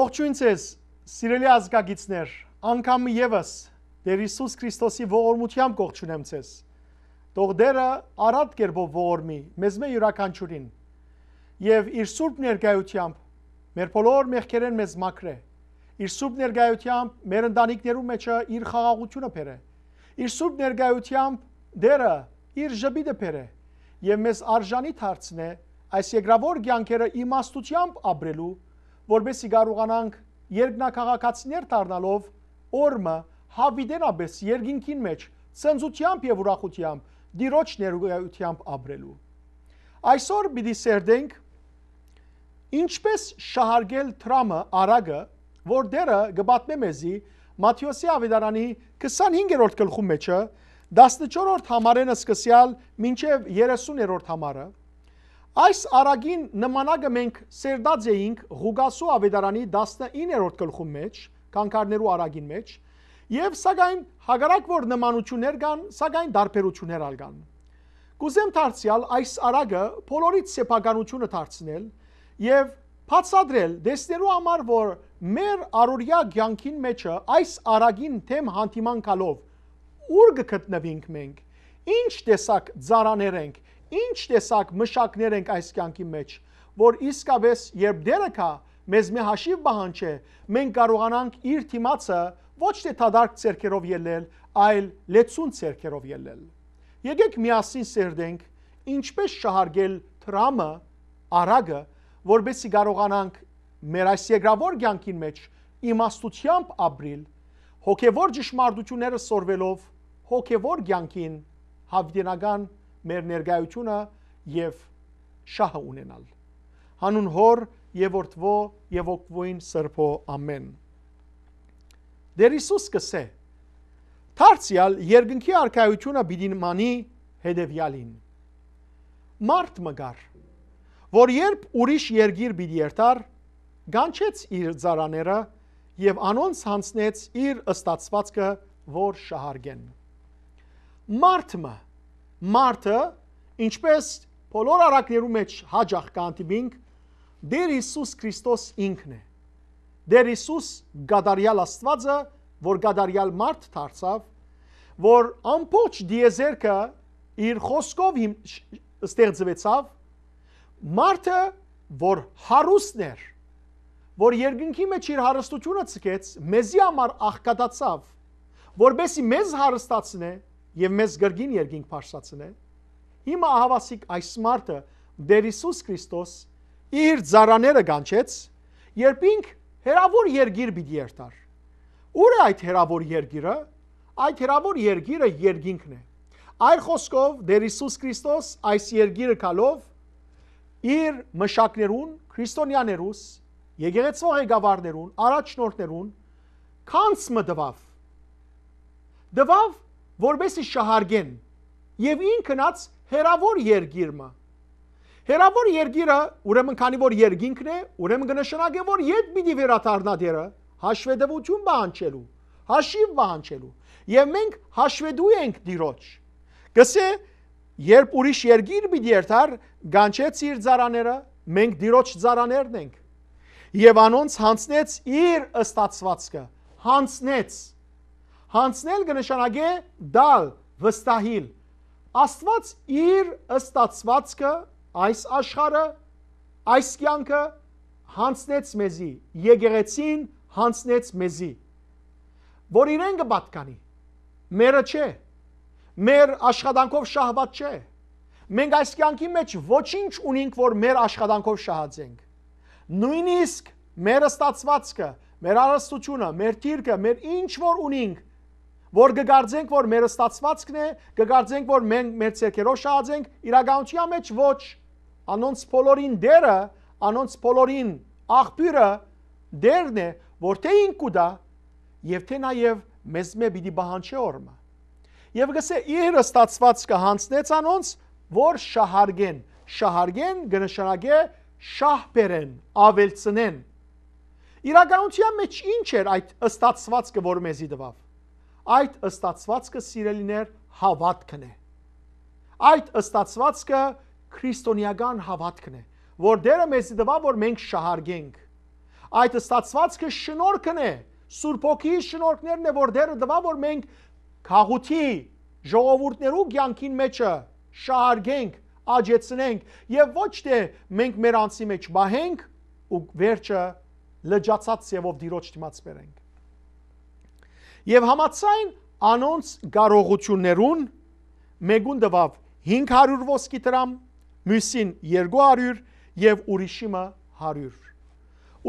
Ողջույն ձեզ, սիրելի ազգագիցներ, անգամ եւս Տեր Հիսուս Քրիստոսի ողորմությամբ կողջունեմ ձեզ։ Տող Դերը արատ կերպով ողորմի մեզ մեր յուրաքանչյուրին եւ իր սուրբ ներկայությամբ մեր բոլոր մեղքերեն մեզ մաքրե։ Իր սուրբ ներկայությամբ մեր ընտանիքներու մեջը իր խաղաղությունը բերե։ Իր սուրբ ներկայությամբ Դերը իր ժպիտը բերե եւ մեզ արժանի դարձնե այս երկրավոր կյանքերը իմաստությամբ ապրելու որբեսի կարողանանք երկնակաղաքացիներ դառնալով օրը հավիդենաբես երկինքին մեջ ցնծությամբ եւ ուրախությամբ դիրոջ ներուգայությամբ ապրելու։ Այսօր պիտի սերդենք ինչպես շահարգել Թրամը արագը, որ դերը գբատմե մեզի Մատթեոսի ավետարանի 25-րդ գլխում մեջը 14-րդ համարենը սկսյալ մինչև 30-րդ համարը Այս արագին նմանակը մենք Սերդաձ էինք Ղուգասու ավետարանի 19-րդ գլխու մեջ, կանկարներու արագին մեջ, եւ սակայն հագարակ որ նմանություններ կան, սակայն դարբերություններ ալ կան։ Կուզեմ դարձյալ այս արագը բոլորից սեփականությունը դարձնել եւ բացադրել դեսներու համար որ մեր արորիա ցանկին մեջը այս արագին թեմ հանդիման կալով ուր գտնվենք մենք ինչ տեսակ ծառաներ ենք ինչ տեսակ մշակներ ենք այս կյանքի մեջ, որ իսկապես երբ դերը կա, հա, մեզ մի հաշիվ բանջ է, մենք կարողանանք իր թիմացը ոչ թե թադարք ցերկերով ելնել, այլ լեցուն ցերկերով ելնել։ Եկեք միասին սերդենք, ինչպես շահարգել թրամը, արագը, որբեսի կարողանանք մեր այս երկրավոր կյանքին մեջ իմաստությամբ ապրիլ, հոգևոր ճշմարտությունները սորվելով հոգևոր կյանքին հավդենական մեր ներկայությունը եւ շահը ունենալ։ Հանուն հոր եւ որդվո եւ օգվոյն սրբո ամեն։ Դեր Հիսուս կսե. Դարձյալ երկնքի արքայությունը բիդինմանի հետևյալին։ Մարտ մգար, որ երբ ուրիշ երգիր բիդ երթար, գանչեց իր ծարաները եւ անոնց հանցնեց իր ըստացվածքը, որ շահարգեն։ Մարտը մարդը, ինչպես բոլոր առակներու մեջ հաջախ կանտիբինք, դեր Հիսուս Քրիստոս ինքն է։ Դեր Հիսուս գադարյալ Աստվածը, որ գադարյալ մարդ դարձավ, որ ամբողջ դիեզերքը իր խոսքով իմ ստեղծվեցավ, մարդը, որ հարուստն էր, որ երկնքի մեջ իր հարստությունը ցկեց, մեզի համար աղքատացավ, որբեսի մեզ հարստացնե, եւ մեզ գրգին երկինք փարշացնել։ Հիմա ահավասիկ այս մարդը Դեր Հիսուս Քրիստոս իր զարաները գանչեց, երբ ինք հերավոր երգիր պիտի երթար։ Ո՞ր է այդ հերավոր երգիրը։ Այդ հերավոր երգիրը երգինքն է։ Այլ խոսքով Դեր Հիսուս Քրիստոս այս երգիրը կալով իր մշակներուն, քրիստոնյաներուս, եկեղեցու ղեկավարներուն, առաջնորդներուն կանց մտավ։ Դվավ որբեսի շահարգեն եւ ինքն ած հերավոր երգիրը հերավոր երգիրը ուրեմն քանի որ երգինքն է ուրեմն կնշանակե որ իդ պիտի վերադառնա դերը հաշվետվություն բանջելու հաշիվ բանջելու եւ մենք հաշվետու ենք դիրոջ գսե երբ ուրիշ երգիր պիտի երթար գանչեց իր ծարաները մենք դիրոջ ծարաներն ենք եւ անոնց հանցնեց իր ըստացվածքը հանցնեց Հանցնել կնշանակե դալ, վստահիլ։ Աստված իր ըստացվածքը այս աշխարը, այս կյանքը հանցնեց մեզի, եկեղեցին հանցնեց մեզի, որ իրեն կպատկանի։ Մերը չէ, մեր աշխատանքով շահված չէ։ Մենք այս կյանքի մեջ ոչինչ ունենք, որ մեր աշխատանքով շահածենք։ Նույնիսկ մեր ստացվածքը, մեր առաստությունը, մեր թիրքը, մեր ինչ որ ունենք, որ գկարձենք, որ մեր ստացվածքն է, գկարձենք, որ մենք մեր ցերկերով շահածենք, իրականության մեջ ոչ։ Անոնց բոլորին դերը, անոնց բոլորին աղբյուրը դերն է, որ թե ինքու դա եւ թե նաեւ մեզ մե պիտի բանջի օրմը։ Եվ գսե իր ստացված կհանցնեց անոնց, որ շահարգեն, շահարգեն գնշանագե շահբերեն, ավելցնեն։ Իրականության մեջ ինչ էր այդ ստացվածքը, որ մեզի տվավ։ Այդ ըստացվածքը սիրելիներ հավատքն է։ Այդ ըստացվածքը քրիստոնեական հավատքն է, որ Դերը մեզ տվա, որ մենք շահարգենք։ Այդ ըստացվածքը շնորհքն է, Սուրբ Հոգի շնորհքներն է, որ Դերը տվա, որ մենք քաղուտի ժողովուրդներու ցանկին մեջը շահարգենք, աջեցնենք եւ ոչ թե մենք մեր անձի մեջ բահենք ու վերջը լճացած ծևով դիրոջ դիմաց բերենք։ Եվ համացայն անոնց գարողություններուն մեկուն դվավ 500 ոսկի դրամ, մյուսին 200 եւ ուրիշիմը 100։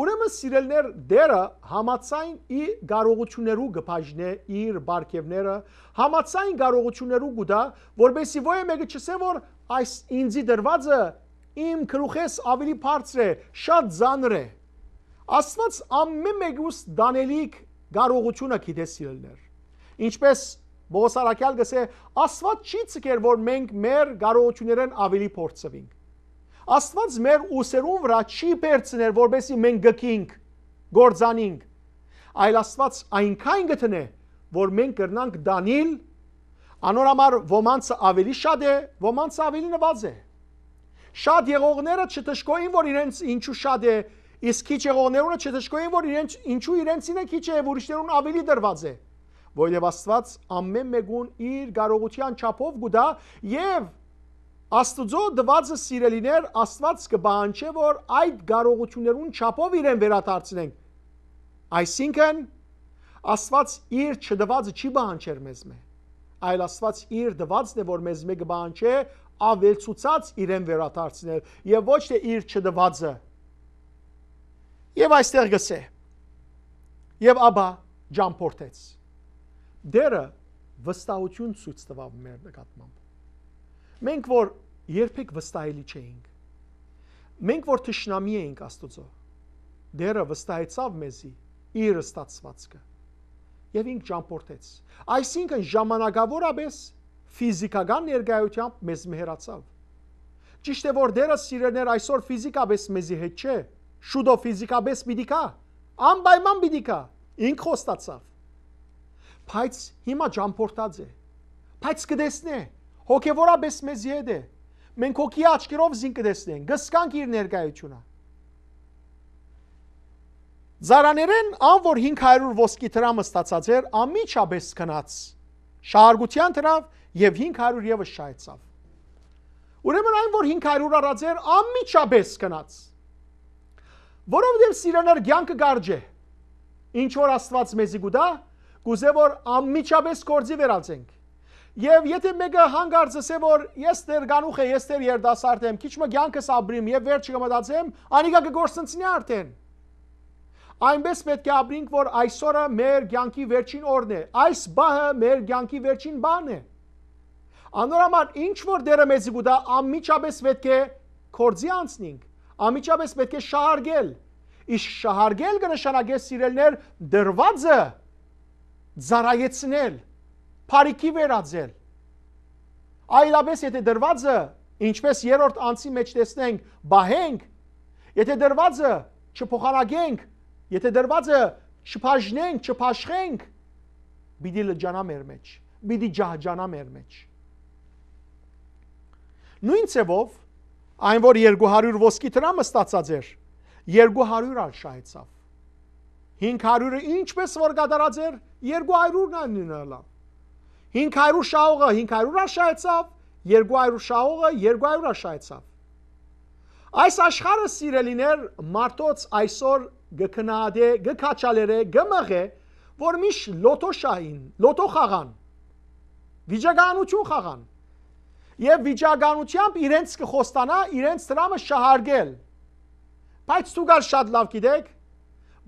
Ուրեմն սիրելներ դերը համացայն ի գարողություներու գփաժնե իր բարգևները, համացայն գարողություներու գուտա, որբեսի ոյե մեկը չսե որ այս ինձի դրվածը իմ քրուխես ավելի բարձր է, շատ ծանր է։ Աստված ամեն մեկուս դանելիք գարողությունը գիտես սիրելներ։ Ինչպես Մողոս Արաքյալ գսե Աստված չի ցկեր որ մենք մեր գարողություններն ավելի փորձվենք։ Աստված մեր ուսերուն վրա չի բերցներ որբեսի մենք գկինք, գործանինք։ Այլ Աստված այնքան գտնե որ մենք կրնանք Դանիել Անոր համար ոմանցը ավելի շատ է, ոմանցը ավելի նվազ է։ Շատ եղողները չտշկոին, որ իրենց ինչու շատ է, Իսկ քիչ եղողներունը չդժգոհեն, որ իրենց ինչու իրենցին է քիչ է, ուրիշներուն ավելի դրված է։ Որովհետև Աստված ամեն մեկուն իր կարողության չափով գուտա եւ Աստուծո դվածը սիրելիներ Աստված կբանչե, որ այդ կարողություններուն չափով իրեն վերադարձնենք։ Այսինքն Աստված իր չդվածը չի բանչեր մեզ մե։ Այլ Աստված իր դվածն է, որ մեզ մե կբանչե ավելցուցած իրեն վերադարձնել եւ ոչ թե իր չդվածը։ Եվ այստեղ գսե։ Եվ ապա ջամփորդեց։ Դերը վստահություն ցույց տվավ մեր նկատմամբ։ Մենք որ երբեք վստահելի չէինք։ Մենք որ ճշնամի էինք Աստծո։ Դերը վստահեցավ մեզի իր ստացվածքը։ Եվ ինք ճամփորդեց։ Այսինքն ժամանակավորապես ֆիզիկական ներկայությամբ մեզ մհերացավ։ Ճիշտ է որ դերը սիրելներ այսօր ֆիզիկապես մեզի հետ չէ, շուտով ֆիզիկապես պիտի կա, անպայման պիտի կա։ Ինք խոստացավ։ Բայց հիմա ճամփորդած է։ Բայց կդեսնե, հոգևորապես մեզի հետ է։ Մենք հոգի աչքերով զին կդեսնենք, գսկանք իր ներկայությունը։ Զարաներեն անոր 500 ոսկի դրամը ստացած էր ամիջապես քնած։ Շահարգության դրավ եւ 500 եւս շահեցավ։ Ուրեմն այն որ 500 առած էր ամիջապես քնած։ Որովհետև սիրանար ցանկը կարճ է։ Ինչ որ Աստված մեզի գուտա, գուզե որ անմիջապես կորձի վերացենք։ Եվ եթե մեկը հանգարցս է որ ես դեր գանուխ է, ես դեր երդասարդ եմ, քիչ մը ցանկս ապրիմ եւ վերջը կմտածեմ, անիկա կգործընցնի արդեն։ Այնպես պետք է ապրենք, որ այսօրը մեր ցանկի վերջին օրն է։ Այս բահը մեր ցանկի վերջին բանն է։ Անորոման ինչ որ դերը մեզի գուտա, անմիջապես պետք է կորձի անցնենք։ Ամիջապես պետք է շահարգել։ Իսկ շահարգել կնշանակե սիրելներ դրվածը ծարայեցնել, փարիկի վերածել։ Այլապես եթե դրվածը, ինչպես երրորդ անձի մեջ տեսնենք, բահենք, եթե դրվածը չփոխանակենք, եթե դրվածը չփաժնենք, չփաշխենք, բիդի լճանա մեր մեջ, բիդի ջահջանա մեր մեջ։ Նույն ցևով այն որ 200 ոսկի դրամը ստացած էր 200 արշայեցավ 500-ը ինչպես որ գդարած էր 200-ն աննելա 500 շաուղը 500 արշայեցավ 200 շաուղը 200 արշայեցավ այս աշխարհը սիրելիներ մարդոց այսօր գքնադե գքաչալերե գմղե որ միշտ լոտոշային լոտո խաղան վիճականություն խաղան եւ վիճականությամբ իրենց կխոստանա իրենց դրամը շահարգել։ Բայց դուք ալ շատ լավ գիտեք,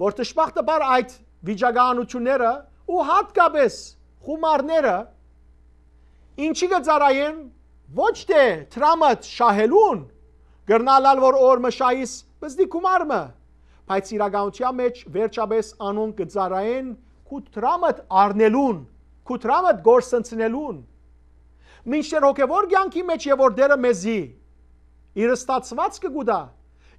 որ դժբախտը բար այդ վիճականությունները ու հատկապես խոմարները ինչի գծարային ոչ թե դրամը շահելուն գրնալալ որ օր մշայիս բզդի կումարմը բայց իրականության մեջ վերջապես անուն գծարային քու դրամը առնելուն քու դրամը գործընծնելուն մինչդեռ հոգևոր ցանկի մեջ եւ որ դերը մեզի իր ստացված կգուտա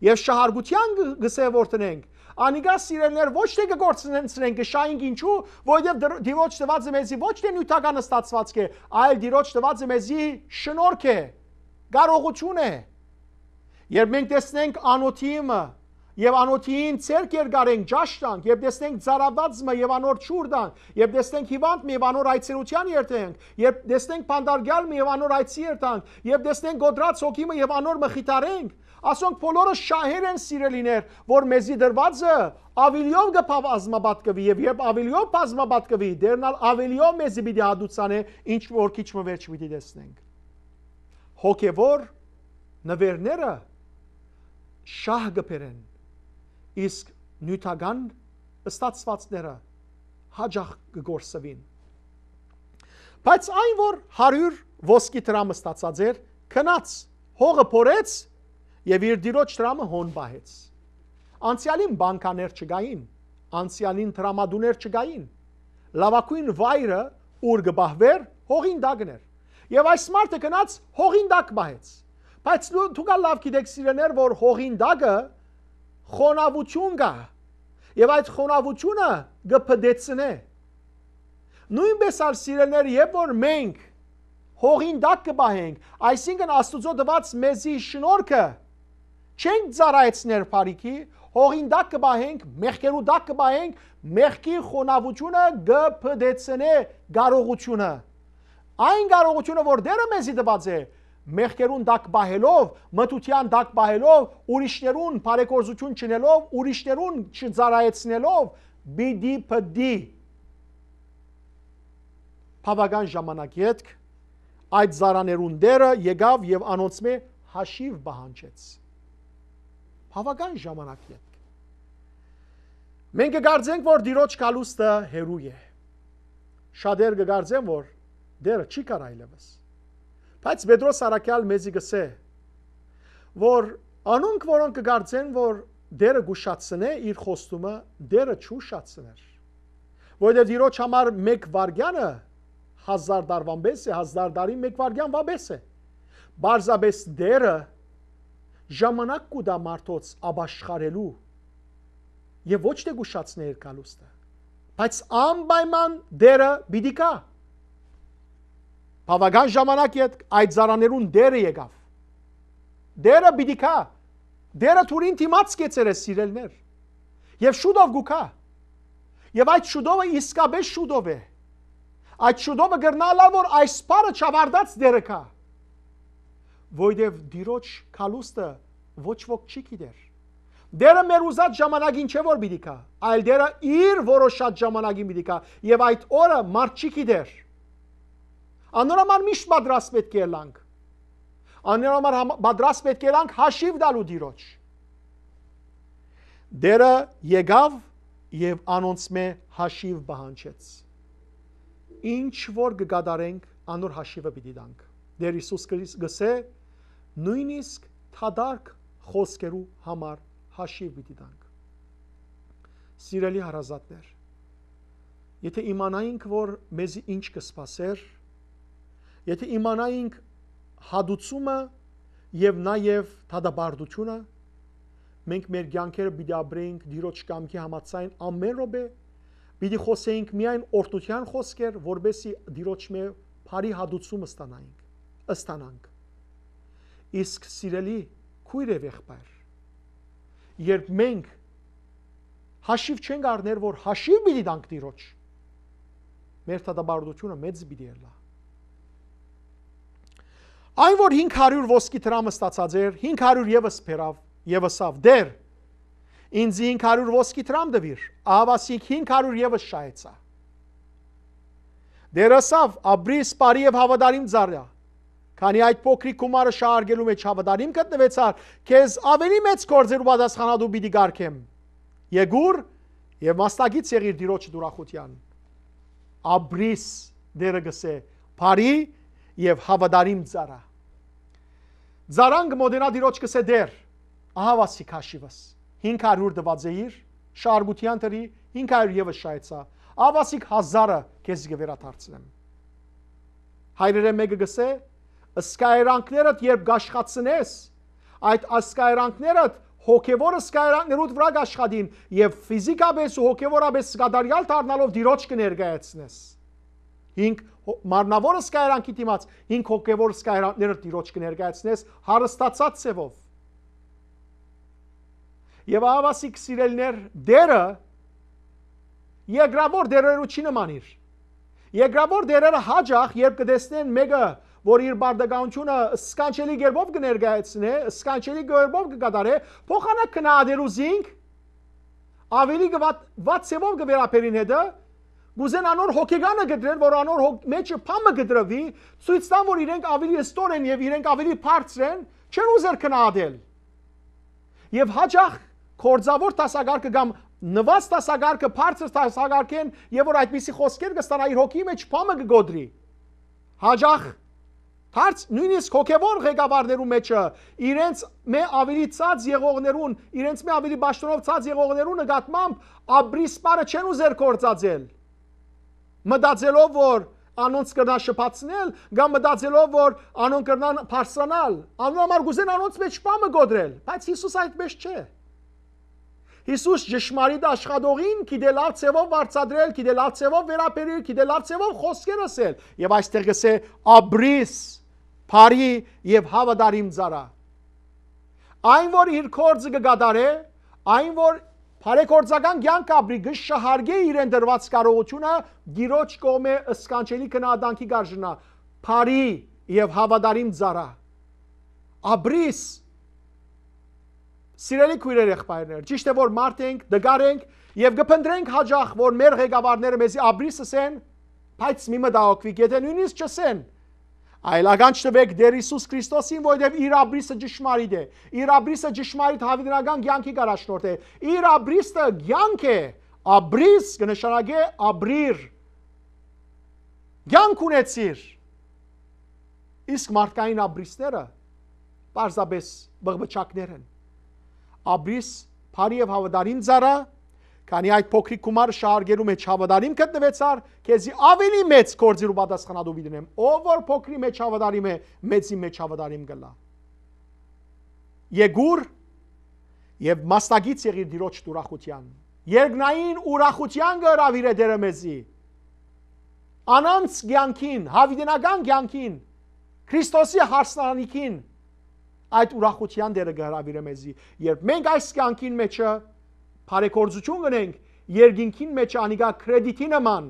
եւ շահարգության գսեվորտնենք անիգա սիրելներ ոչ թե կգործնենք շայինք ինչու որովհետեւ դիրոջ տված է մեզի ոչ թե նյութական ստացվածք է այլ դիրոջ տված է մեզի շնորհք է կարողություն է երբ մենք տեսնենք անոթիմը Եվ անոթին ցերկ երկարենք, ճաշտանք, երբ տեսնենք ծարաբածմը եւ անոր ճուրդանք, երբ տեսնենք հիվանդը եւ անոր այցերության երթենք, երբ տեսնենք պանդարգյալը եւ անոր այցի երթանք, երբ տեսնենք գոդրած հոգիմը եւ անոր մխիտարենք, ասոնք բոլորը շահեր են սիրելիներ, որ մեզի դրվածը ավելիով կփազմաբատկվի եւ երբ ավելիով բազմաբատկվի, դեռնալ ավելիով մեզի պիտի հադուցանե, ինչ որ քիչ մը վերջ պիտի տեսնենք։ Հոգևոր նվերները շահ գբերեն իսկ նյութական ստացվածները հաջող կգործվին։ Բայց այն որ 100 ոսկի դրամ ստացած էր, քնած հողը փորեց եւ իր դիրոջ դրամը հոն բահեց։ Անցյալին բանկաներ չգային, անցյալին դրամադուներ չգային։ Լավակույն վայրը ուր գբահվեր հողին դագներ։ Եվ այս մարդը գնաց հողին դակ բահեց։ Բայց դու գալ լավ գիտեք սիրեներ, որ հողին դագը խոնավություն կա։ Եվ այդ խոնավությունը գփդեցնե։ Նույնպես ալ սիրելներ, երբ որ մենք հողին դակ կբահենք, այսինքն Աստուծո տված մեզի շնորհքը չենք ծառայեցներ բարիքի, հողին դակ կբահենք, մեղքերու դակ կբահենք, մեղքի խոնավությունը գփդեցնե կարողությունը։ Այն կարողությունը, որ դերը մեզի տված է, մեղքերուն դակ բահելով, մթության դակ բահելով, ուրիշներուն բարեկորզություն չնելով, ուրիշներուն չձարայեցնելով, բիդի պդի։ Բավական ժամանակ յետք այդ զարաներուն դերը եկավ եւ անոնցմե հաշիվ բահանջեց։ Բավական ժամանակ յետք։ Մենք կգարձենք, որ Տիրոջ կալուստը հերույ է։ Շատեր կգարձեն, որ դերը չի կարա այլևս։ Բայց Պետրոս Արաքյալ մեզի գսե որ անոնք որոնք կգարձեն որ դերը գուշացնե իր խոստումը դերը չուշացներ որովհետև Տիրոջ համար մեկ վարգյանը 1000 դարվան բես է 1000 դարի մեկ վարգյան վաբես է բարձաբես դերը ժամանակ կուտա մարդոց աբաշխարելու եւ ոչ թե գուշացներ կալուստը բայց անպայման դերը բիդիկա Բավական ժամանակ է այդ զարաներուն դերը եկավ։ Դերը պիտի կա։ Դերը թուրին դիմաց կեցեր է սիրելներ։ Եվ շուտով գուքա։ Եվ այդ շուտովը իսկապես շուտով է։ Այդ շուտովը գրնալա, որ այս պարը չավարդած դերը կա։ Ոյդև դիրոչ կալուստը ոչ ոգ չի գիտեր։ Դերը մեր ուզած ժամանակին չէ որ պիտի կա, այլ դերը իր որոշած ժամանակին պիտի կա, եւ այդ օրը մարդ չի գիտեր։ Անոր համար միշտ պատրաստ պետք է լանք։ Անոր համար պատրաստ պետք է լանք հաշիվ դալու դիրոջ։ Դերը եկավ եւ անոնց մե հաշիվ բանջեց։ Ինչ որ կգադարենք, անոր հաշիվը պիտի դանք։ Դեր Հիսուս գսե նույնիսկ թադարք խոսքերու համար հաշիվ պիտի տանք։ Սիրելի հարազատներ, եթե իմանայինք, որ մեզի ինչ կսպասեր, եթե իմանայինք հադուցումը եւ նաեւ թադաբարդությունը, մենք մեր ցանկերը պիտի ապրենք դիրոջ կամքի համաձայն ամեն րոպե, պիտի խոսեինք միայն օրտության խոսքեր, որբեսի դիրոջ մեր բարի հադուցումը ստանանք, ստանանք։ Իսկ սիրելի քույր եւ եղբայր, երբ մենք հաշիվ չենք առնել, որ հաշիվ պիտի դանք դիրոջ, մեր թադաբարդությունը մեծ պիտի ելա Այն որ 500 ոսկի դրամը ստացած էր, 500 եւս փերավ, եւսավ դեր։ Ինձ 500 ոսկի դրամ դվիր, ավասիկ 500 եւս շայեցա։ Դերասավ ապրի սպարի եւ հավատարիմ ծառա։ Քանի այդ փոքրիկ գումարը շահարգելու մեջ հավատարիմ գտնվեցար, քեզ ավելի մեծ գործեր ու պատասխանատու պիտի գարքեմ։ Եգուր եւ մաստագից եղիր դիրոջ դուրախության։ Աբրիս դերը գսե, բարի եւ հավադարիմ ծարա։ Ծարանգ մոդենա դիրոջքս է դեր, ահավասի քաշիվս։ 500 դվածեիր, շարգության տրի 500 եւս շայցա։ Ավասիկ 1000-ը քեզ կվերաթարցնեմ։ Հայրերը մեկը գսե, սկայրանքներդ երբ գաշխացնես, այդ ասկայրանքներդ հոգևոր սկայրանքներուդ վրա գաշխադին եւ ֆիզիկապես ու հոգևորապես սկադարյալ դառնալով դիրոջ կներկայացնես։ 5 մարմնավորը սկայրանքի դիմաց 5 հոգևոր սկայրանները տիրոջ կներկայացնես հարստացած ցևով եւ ավասիկ սիրելներ դերը Եգրավոր դերերու չի նմանիր։ Եգրավոր դերերը հաջախ երբ կդեսնեն մեկը որ իր բարդականությունը սկանչելի գերբով կներկայացնե, սկանչելի գերբով կկատարե, փոխանակ կնահատելու զինք ավելի գված ծևով կվերապերին հետը, Գուզեն անոր հոգեգանը գդրեն, որ անոր մեջը փամը գդրվի, ցույց տան, որ իրենք ավելի ստոր են եւ իրենք ավելի բարձր են, չեն ուզեր քնահատել։ Եվ հաջախ կորձավոր տասագարկը կամ նվազ տասագարկը բարձր տասագարկեն, եւ որ այդպիսի խոսքեր կստանա իր հոգի մեջ փամը կգոդրի։ Հաջախ Հարց նույնիսկ հոգևոր ղեկավարներու մեջը իրենց մե ավելի ցած եղողներուն, իրենց մե ավելի ճշտորով ցած եղողներուն նկատմամբ ապրիսպարը չեն ուզեր կործածել մտածելով որ անոնց կնա շփացնել կամ մտածելով որ անոն կնան բարձրանալ անոնց համար գուզեն անոնց մեջ պամը գոդրել բայց Հիսուս այդ մեջ չէ Հիսուս ճշմարիտ աշխատողին գիտելավ ծևով վարծադրել, գիտելավ ծևով վերաբերել, գիտելավ ծևով խոսքեր ասել եւ այստեղ գսե աբրիս, բարի եւ հավատարիմ ծարա։ Այն որ իր կորձը կգադարե, այն որ Բարեգործական ցանկ ապրիգը շահարգե իրեն դրված կարողությունը գիրոջ կողմե սկանչելի կնադանքի գարժնա։ Փարի եւ հավադարիմ ծառա։ Աբրիս Սիրելի քույրեր եղբայրներ, ճիշտ է որ մարդ ենք, դգար ենք եւ գփնդրենք հաջախ, որ մեր ղեկավարները մեզի աբրիսս են, բայց մի մտահոգվի, եթե նույնիսկ չսեն, Այլ ագանջ տվեք դեր Հիսուս Քրիստոսին, որովհետև իր աբրիսը ճշմարիտ է։ Իր աբրիսը ճշմարիտ հավիտենական ցանկի կարաշնորդ է։ Իր աբրիստը ցանկ է, աբրիս կնշանակե աբրիր։ Ցանկ ունեցիր։ Իսկ մարդկային աբրիստերը պարզապես բղբճակներ են։ Աբրիս բարի եւ հավատարիմ ծառա Քանի այդ փոքրիկ գումարը շահարգելու մեջ հավատարիմ գտնվեցար, քեզի ավելի մեծ գործերու պատասխանատու դինեմ։ Ով որ փոքրի մեջ հավատարիմ է, մեծի մեջ հավատարիմ գլա։ Եգուր եւ մասնագից եղիր դիրոջ ուրախության։ Երկնային ուրախության գարավիրե դերը մեզի։ Անանց ցյանքին, հավիդենական ցյանքին, Քրիստոսի հարսնանիքին այդ ուրախության դերը գարավիրե մեզի, երբ մենք այս ցյանքին մեջը մեջ Բարեկորձություն գնենք երկինքին մեջ անիգա կրեդիտի նման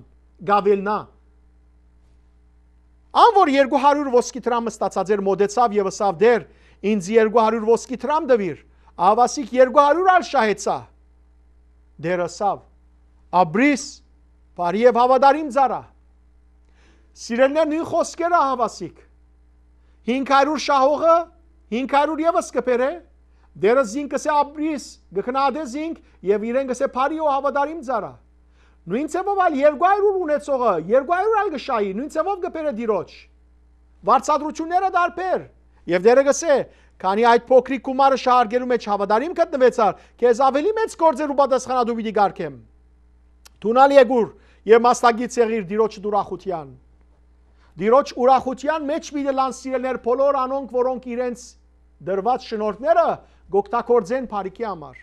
գավելնա։ Ան որ 200 ոսկի դրամ ստացած էր մոդեցավ եւ ասավ դեր ինձ 200 ոսկի դրամ դվիր, ավասիկ 200 ալ շահեցա։ Դեր ասավ. Աբրիս բարի եւ հավատարիմ ծարա։ Սիրելներ նույն խոսքերը հավասիկ։ 500 շահողը 500 եւս կբերե դերս ինքս է ապրիս, գխնադես ինք եւ իրեն գսե բարի ու հավատարիմ ծարա։ Նույն ցևով այլ 200 ունեցողը 200 այլ գշայի, նույն ցևով գբերը դիրոջ։ Վարչադրությունները դարբեր եւ դերը գսե Քանի այդ փոքրիկ գումարը շահարգելու մեջ հավատարիմ գտնվեցար, քեզ ավելի մեծ գործեր ու պատասխանատու պիտի գարկեմ։ Տունալ եգուր եւ մասնագից եղիր դիրոջ դուրախության։ Դիրոջ ուրախության մեջ մի դլան դե սիրելներ բոլոր անոնք, որոնք իրենց դրված շնորհները գոկտակորձեն բարիկի համար։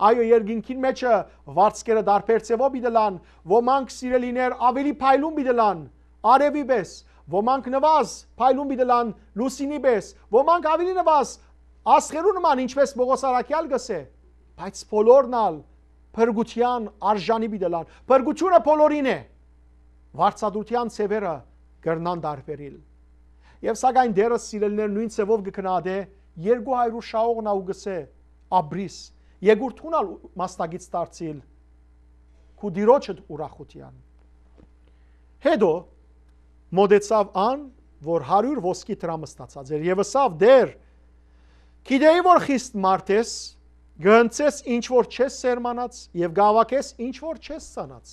Այո, երկինքին մեջը վարձկերը դարբերցեվով իդլան, ոմանք սիրելիներ ավելի փայլում իդլան, արևի պես, ոմանք նվազ փայլում իդլան լուսինի պես, ոմանք ավելի նվազ ասխերու նման ինչպես Պողոս Արաքյալ գսե, բայց փոլորնալ փրկության արժանի իդլան։ Փրկությունը փոլորին է։ Վարձադրության ծևերը գրնան դարբերիլ։ Եվ սակայն դերս սիրելիներ նույն ծևով կքնադե 200 շաողնա ու գսե աբրիս երկրորդունալ մաստագից դարձիլ քու դիրոջը ուրախության հետո մոդեցավ ան որ 100 ոսկի դրամ ստացած էր եւ ասավ դեր գիտեի որ խիստ մարդ ես գնցես ինչ որ չես սերմանած եւ գավակես ինչ որ չես սանած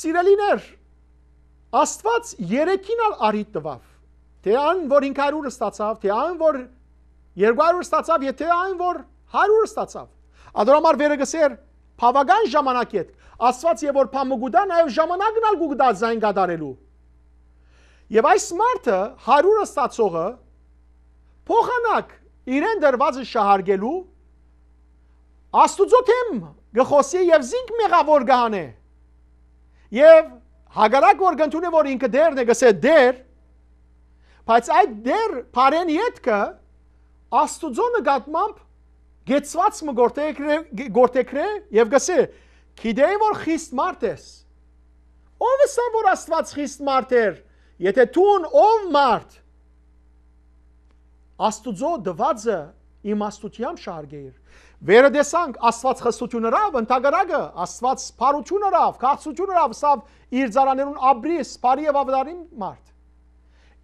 սիրելիներ աստված երեքին ալ արիտ տվավ Թե այն, որ 500-ը ստացավ, թե այն, որ 200-ը ստացավ, եթե այն, որ 100-ը ստացավ։ Ադրամար վերը գսեր բավական ժամանակ է։ Աստված եւ որ փամուգուդա նաեւ ժամանակն ալ գուգդա զայն գդարելու։ Եվ այս մարդը 100-ը ստացողը փոխանակ իրեն դրվածը շահարգելու Աստուծո թեմ գխոսի եւ զինք մեղավոր գանե։ Եվ հագարակ որ գտնունի որ ինքը դերն է գսե դեր Բայց այդ դեր Փարեն յետքը Աստուծո նկատմամբ գեցված մը գործեկրե գործեկրե եւ գսե գիտեի որ խիստ մարդ ես ով է սա որ Աստված խիստ մարդ էր եթե դուն ով մարդ Աստուծո դվածը իմաստությամբ շարգեիր վերը դեսանք Աստված խստություն հրավ ընդհանրակը Աստված փարություն հրավ քաղցություն հրավ սա իր ծառաներուն ապրի սպարի եւ ավդարին մարդ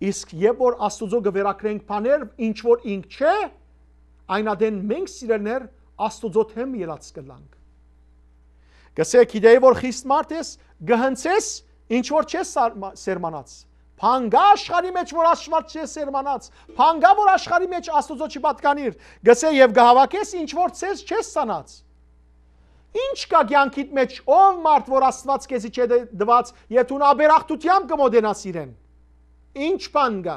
Իսկ երբ որ Աստուծո գվերակրենք բաներ, ինչ որ ինք չէ, այնադեն մենք սիրելներ Աստուծո թեմ ելած կլանք։ Գսեք իդեի որ խիստ մարդ ես, գհնցես, ինչ որ չես սերմանած։ Փանգա աշխարի մեջ որ աշխատ չես սերմանած, փանգա որ աշխարի մեջ Աստուծո չի պատկանիր, գսե եւ գհավակես ինչ որ ցես չես սանած։ Ինչ կա ցանկիդ մեջ ով մարդ որ Աստված քեզի չէ դե- դված, եթե ուն աբերախտությամբ կմոդենաս իրեն ինչ բան գա։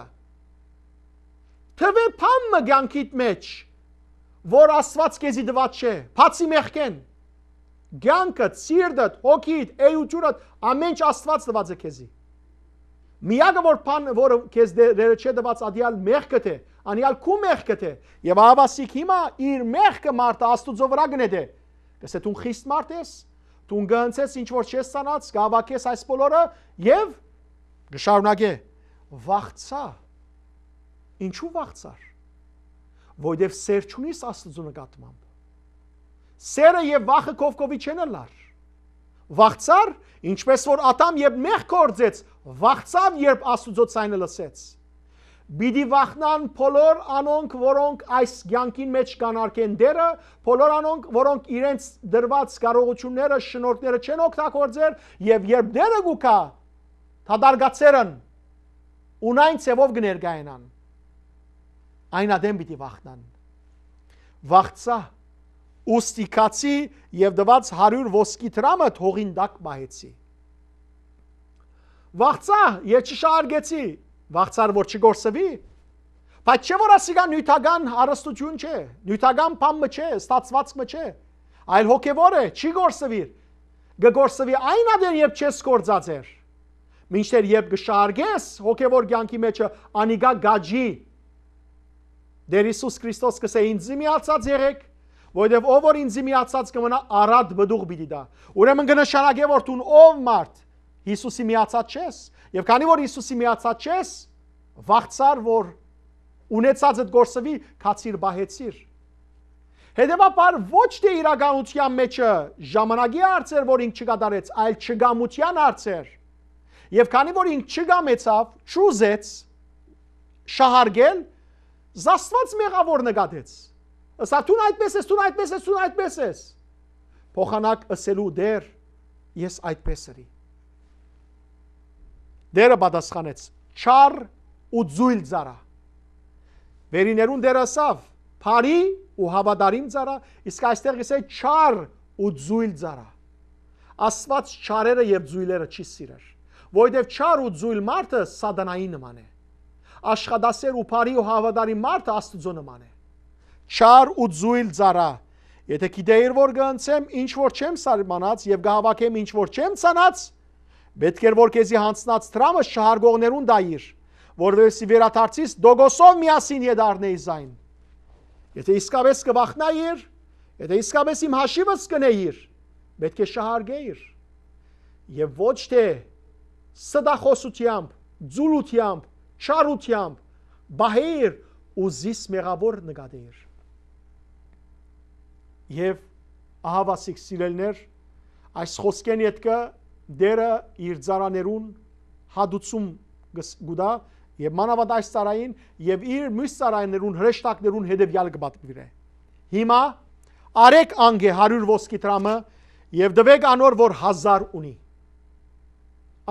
Թվե փամը ցանկիտ մեջ, որ Աստված քեզի դված չէ, բացի մեղքեն։ Ցանկը, սիրտդ, հոգիդ, էությունդ ամեն ինչ Աստված դված է քեզի։ Միակը որ բան, որը քեզ դե- դերը չէ դված ադիալ մեղքդ է, անիալ քու մեղքդ է։ Եվ ավասիկ հիմա իր մեղքը մարդը Աստուծո վրա գնեթե։ Կսե դու խիստ մարդ ես, դու գնցես ինչ որ չես ցանած, գավակես այս բոլորը եւ գշարունակե վախցա։ Ինչու վախցար։ Որովհետև սեր չունիս Աստծո նկատմամբ։ Սերը եւ վախը կովկովի չեն լար։ Վախցար, ինչպես որ Ատամ եւ Մեղ կործեց, վախցավ, երբ Աստծո ցայնը լսեց։ Բիդի վախնան բոլոր անոնք, որոնք այս ցանկին մեջ կանարկեն դերը, բոլոր անոնք, որոնք իրենց դրված կարողությունները, շնորհները չեն օգտագործել եւ երբ դերը գուկա, թադարգացերն Ուն այն ցևով կներկայանան։ Այնադեմ պիտի վախնան։ Վախծա ուստիկացի եւ դված 100 ոսկի դրամը թողին դակ մահեցի։ Վախծա, ես չշարգեցի, վախծար որ չգործվի։ Բայց չէ որ ասիկա նյութական հարստություն չէ, նյութական բանը չէ, ստացվածքը չէ, այլ հոգևոր է, չի գործվիր։ Գգործվի այն ադեր, երբ չես գործածեր։ Մինչդեռ երբ գշարգես հոգևոր ցանկի մեջը անիգա գաջի Դեր Հիսուս Քրիստոս կսե ինձ միացած եղեք, որովհետև ով որ ինձ միացած կմնա առատ բդուղ պիտի դա։ Ուրեմն կնշանակե որ դուն ով մարդ Հիսուսի միացած ես, եւ քանի որ Հիսուսի միացած ես, վախցար որ ունեցած այդ գործը քացիր բահեցիր։ Հետևաբար ոչ թե իրականության մեջը ժամանակի արծեր, որ ինք չկատարեց, այլ չգամության արծեր, Եվ քանի որ ինք չգամեցավ, չուզեց շահարգել, զաստված մեղավոր նկատեց։ Սա տուն այդպես ես, տուն այդպես ես, տուն այդպես ես։ Փոխանակ ասելու դեր ես այդպես էի։ Դերը պատասխանեց. Չար ու զույլ ծարա։ Վերիներուն դեր ասավ. Փարի ու հավատարիմ ծարա, իսկ այստեղ գսե չար ու զույլ ծարա։ Աստված չարերը եւ զույլերը չի սիրեր։ Որովհետև չար ու զույլ մարդը սատանայի նման է։ Աշխատասեր ու բարի ու հավատարիմ մարդը Աստծո նման է։ Չար ու զույլ ծառա Եթե գիտեիր, որ գնցեմ, ինչ որ չեմ սարմանած եւ գահավաքեմ ինչ որ չեմ ցանած, պետք էր որ քեզի հանցնած տրամը շահարգողներուն դայիր, որովհետեւ վերաթարցիս դոգոսով միասին եդարնեի զայն։ Եթե իսկապես կվախնայիր, եթե իսկապես իմ հաշիվս կնեիր, պետք է շահարգեիր։ Եվ ոչ թե դե սդախոսությամբ, ձուլությամբ, շարությամբ, բահեր ու զիս մեղավոր նկատեիր։ Եվ ահավասիկ սիրելներ, այս խոսքեն ետքը դերը իր ծարաներուն հադուցում գուդա եւ մանավանդ այս ծարային եւ իր մյուս ծարայներուն հրեշտակներուն հետեւյալ կբատկվիրե։ Հիմա արեք անգե 100 ոսկի դրամը եւ դվեք անոր որ 1000 ունի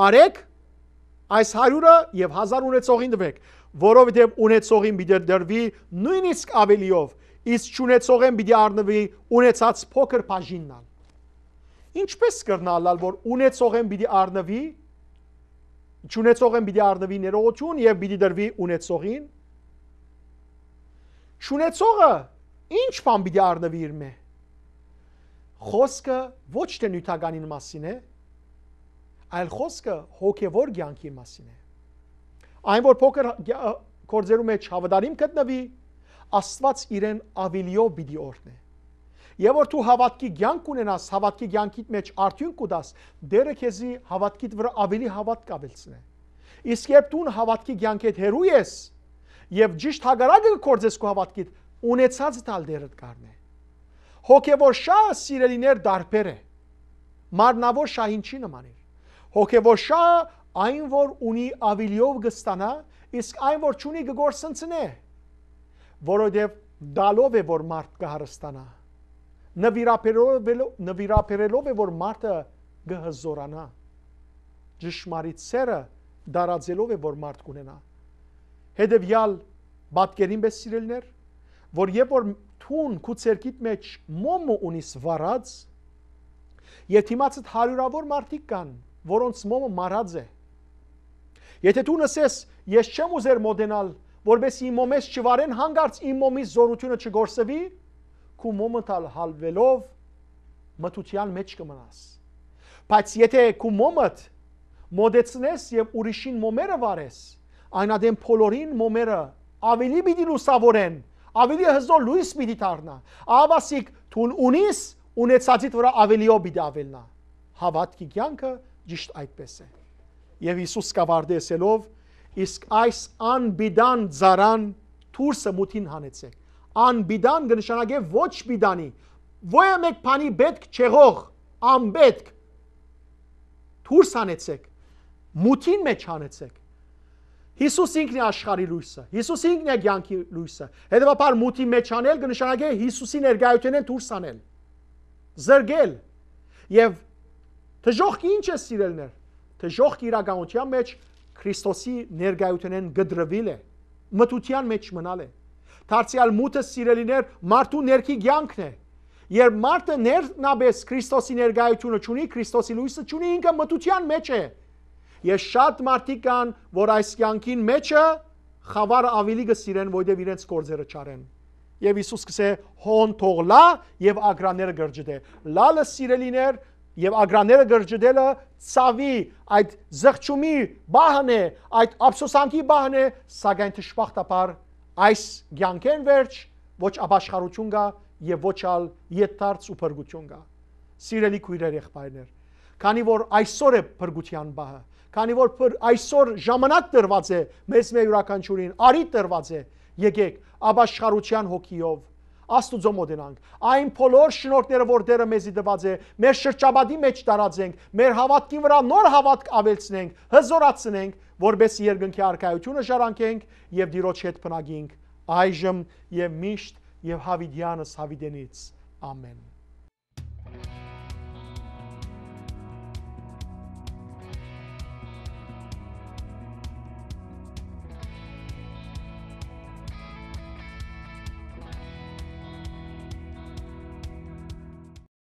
արեք այս 100-ը եւ 1000 ունեցողին տվեք, որովհետեւ ունեցողին պիտի դրվի նույնիսկ ավելիով, իսկ չունեցողեն պիտի առնվի ունեցած փոքր բաժիննան։ Ինչպես կրնալալ, որ ունեցողեն պիտի առնվի չունեցողեն պիտի առնվի ներողություն եւ պիտի դրվի ունեցողին։ Չունեցողը ինչ բան պիտի առնվի իր մե։ Խոսքը ոչ թե նյութականին մասին է, այլ խոսքը հոգևոր ցանկի մասին է։ Այն որ փոքր կորձերու մեջ հավատարիմ գտնվի, Աստված իրեն ավելիով պիտի օրհնի։ Եվ որ դու հավատքի ցանկ ունենաս, հավատքի ցանկիդ մեջ արդյունք կուտաս, դերը քեզի հավատքիդ վրա ավելի հավատք ավելցնի։ Իսկ երբ դու հավատքի ցանկի հետ հերու ես, եւ ճիշտ հագարակը կործես քո հավատքիդ, ունեցած տալ դերդ կառնե։ Հոգևոր շահ սիրելիներ դարբեր է։ Մարնավոր շահին չի նմանիր։ Հոգեվորշահը այն որ ունի ավելիով կստանա, իսկ այն որ չունի կգործընծնե։ Որովհետև դալով է որ մարդ կհարստանա։ Նվիրապերելով նվիրապերելով է որ մարդը կհզորանա։ Ճշմարիտ սերը դարաձելով է որ մարդ կունենա։ Հետևյալ բատկերին պես սիրելներ, որ երբ որ թուն քու ցերկիտ մեջ մոմը ունիս վարած, եթե մածդ հարյուրավոր մարդիկ կան, որոնց մոմը մարած է։ Եթե դու նսես, ես չեմ ուզեր մոդենալ, որբես իմ մոմես չվարեն հանգարց իմ մոմից զորությունը չգործվի, քու մոմը տալ հալվելով մթության մեջ կմնաս։ Բայց եթե քու մոմդ մոդեցնես եւ ուրիշին մոմերը վարես, այնադեմ փոլորին մոմերը ավելի պիտի լուսավորեն, ավելի հզոր լույս պիտի դառնա։ Ավասիկ, թուն ունիս, ունեցածիդ վրա ավելիո պիտի ավելնա։ Հավատքի կյանքը Ճիշտ այդպես է։ Եվ Հիսուս կավարդի ասելով, իսկ այս անբիդան ծարան դուրսը մութին հանեցեք։ Անբիդան կնշանակե ոչ բիդանի, ոչ մեկ բանի պետք չեղող, անպետք դուրս հանեցեք, մութին մեջ հանեցեք։ Հիսուս ինքն է աշխարհի լույսը։ Հիսուս ինքն է ցանկի լույսը։ Հետևաբար մութի մեջ անել կնշանակե Հիսուսի ներկայությունն դուրս անել։ Զրգել։ Եվ Թժողքը ինչ է սիրելներ։ Թժողքը իրականության մեջ Քրիստոսի ներկայութենեն գդրվել է, մտության մեջ մնալ է։ Դարձյալ մութը սիրելիներ մարդու ներքի ցանկն է։ Երբ մարդը ներնաբես Քրիստոսի ներկայությունը ունի, Քրիստոսի լույսը ունի, ինքը մտության մեջ է։ Ես շատ մարդիկ կան, որ այս ցանկին մեջը խավար ավելի գսիրեն, որովհետև իրենց կորձերը չարեն։ Եվ Հիսուս կսե հոն թող լա եւ ագրաները գրջդե։ Լալը սիրելիներ, Եվ ագրաները գրջդելը ցավի այդ զղջումի բահն է, այդ ափսոսանքի բահն է, սակայն ճշմարտաբար այս ցանկեն վերջ ոչ աբաշխարություն կա եւ ոչ ալ յետարց ու փրկություն կա։ Սիրելի քույրեր եղբայրներ, քանի որ այսօր է փրկության բահը, քանի որ պր, այսօր ժամանակ տրված է մեզ մեր յուրաքանչյուրին, արի տրված է, եկեք աբաշխարության հոգիով Աստուծո մոտ ենանք։ Այն բոլոր շնորհները, որ Տերը մեզի տված է, մեր շրջապատի մեջ տարածենք, մեր հավատքի վրա նոր հավատք ավելցնենք, հզորացնենք, որբեսի երկնքի արքայությունը շարանքենք եւ Տիրոջ հետ բնագինք այժմ եւ միշտ եւ հավիդյանս հավիդենից։ Ամեն։